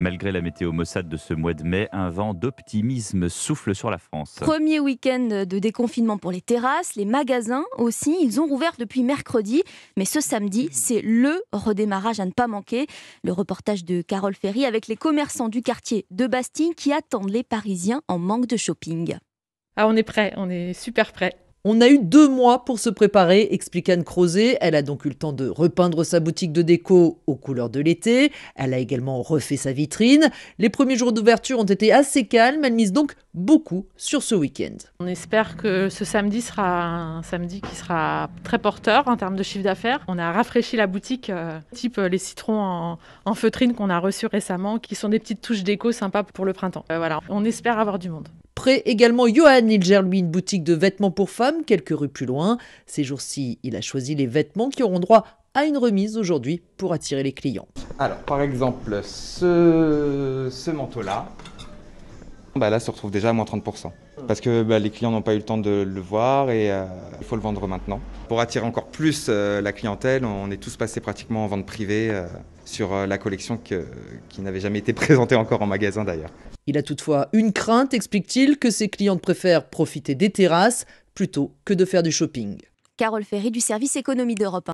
Malgré la météo maussade de ce mois de mai, un vent d'optimisme souffle sur la France. Premier week-end de déconfinement pour les terrasses, les magasins aussi. Ils ont rouvert depuis mercredi, mais ce samedi, c'est le redémarrage à ne pas manquer. Le reportage de Carole Ferry avec les commerçants du quartier de Bastille qui attendent les Parisiens en manque de shopping. Ah, on est prêt, on est super prêt. On a eu deux mois pour se préparer, explique Anne Crozet. Elle a donc eu le temps de repeindre sa boutique de déco aux couleurs de l'été. Elle a également refait sa vitrine. Les premiers jours d'ouverture ont été assez calmes. Elle mise donc beaucoup sur ce week-end. On espère que ce samedi sera un samedi qui sera très porteur en termes de chiffre d'affaires. On a rafraîchi la boutique, euh, type euh, les citrons en, feutrine qu'on a reçus récemment, qui sont des petites touches déco sympas pour le printemps. Euh, voilà, on espère avoir du monde. Après, également Johan, il gère lui une boutique de vêtements pour femmes quelques rues plus loin. Ces jours-ci, il a choisi les vêtements qui auront droit à une remise aujourd'hui pour attirer les clients. Alors par exemple ce manteau-là, bah, là, se retrouve déjà à moins 30%. Parce que bah, les clients n'ont pas eu le temps de le voir et euh, il faut le vendre maintenant. Pour attirer encore plus euh, la clientèle, on est tous passés pratiquement en vente privée euh, sur la collection qui n'avait jamais été présentée encore en magasin d'ailleurs. Il a toutefois une crainte, explique-t-il, que ses clientes préfèrent profiter des terrasses plutôt que de faire du shopping. Carole Ferry du service économie d'Europe.